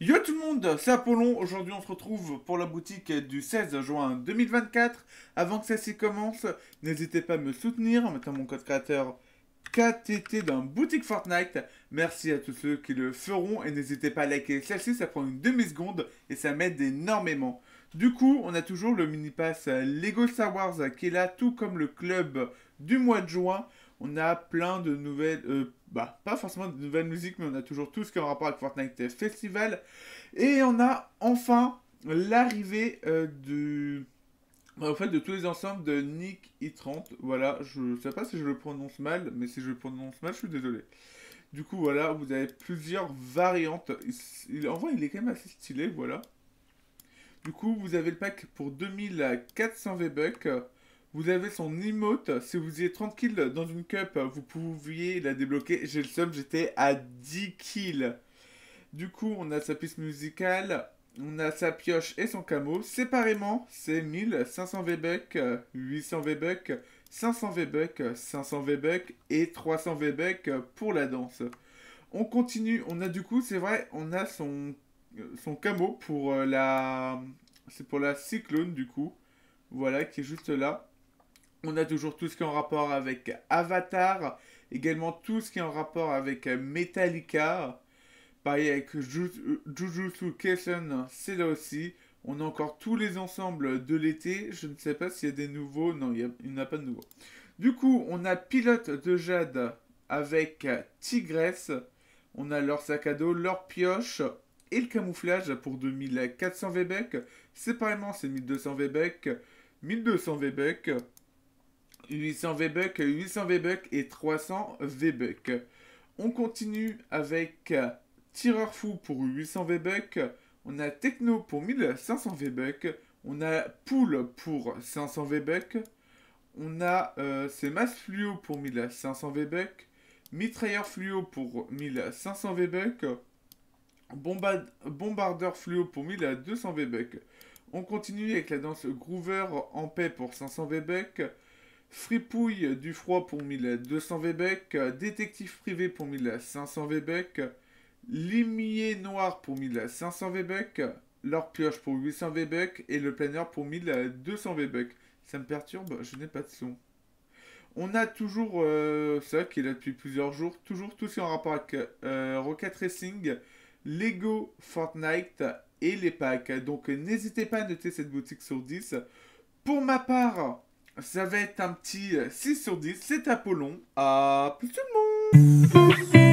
Yo tout le monde, c'est Apollon. Aujourd'hui, on se retrouve pour la boutique du 16 juin 2024. Avant que celle-ci commence, n'hésitez pas à me soutenir en mettant mon code créateur KTT dans Boutique Fortnite. Merci à tous ceux qui le feront et n'hésitez pas à liker celle-ci, ça prend une demi-seconde et ça m'aide énormément. Du coup, on a toujours le mini-pass Lego Star Wars qui est là, tout comme le club du mois de juin on a plein de nouvelles, euh, bah, pas forcément de nouvelles musiques, mais on a toujours tout ce qui a rapport avec Fortnite Festival. Et on a enfin l'arrivée euh, En bah, fait, de tous les ensembles de Nick i 30 Voilà, je sais pas si je le prononce mal, mais si je le prononce mal, je suis désolé. Du coup, voilà, vous avez plusieurs variantes. en vrai, il est quand même assez stylé, voilà. Du coup, vous avez le pack pour 2400 V-Bucks. Vous avez son emote. Si vous y êtes kills dans une cup, vous pouviez la débloquer. J'ai le seum, j'étais à 10 kills. Du coup, on a sa piste musicale. On a sa pioche et son camo. Séparément, c'est 1500 V-Bucks, 800 V-Bucks, 500 V-Bucks, 500 V-Bucks et 300 V-Bucks pour la danse. On continue. On a du coup, c'est vrai, on a son, son camo pour euh, la... C'est pour la cyclone du coup. Voilà, qui est juste là. On a toujours tout ce qui est en rapport avec Avatar, également tout ce qui est en rapport avec Metallica. Pareil avec Jujutsu Kaisen, c'est là aussi. On a encore tous les ensembles de l'été. Je ne sais pas s'il y a des nouveaux. Non, il n'y en a pas de nouveaux. Du coup, on a Pilote de Jade avec Tigresse. On a leur sac à dos, leur pioche et le camouflage pour 2400 Vbec. Séparément, c'est 1200 Vbec. 1200 Vbec. 800 v 800 v et 300 v On continue avec euh, Tireur Fou pour 800 v On a Techno pour 1500 v On a Pool pour 500 v On a euh, Fluo pour 1500 v Mitrailleur Fluo pour 1500 v Bombardeur Fluo pour 1200 v On continue avec la danse Groover en paix pour 500 v Fripouille du froid pour 1200 vbec Détective privé pour 1500 vbec Limier noir pour 1500 vbec L'or pioche pour 800 vbec et le planeur pour 1200 vbec Ça me perturbe, je n'ai pas de son. On a toujours euh, ça qui est là depuis plusieurs jours, toujours tout ce qui est en rapport avec euh, Rocket Racing, Lego, Fortnite et les packs. Donc n'hésitez pas à noter cette boutique sur 10. Pour ma part, ça va être un petit 6 euh, sur 10. C'est Apollon. À plus tout le monde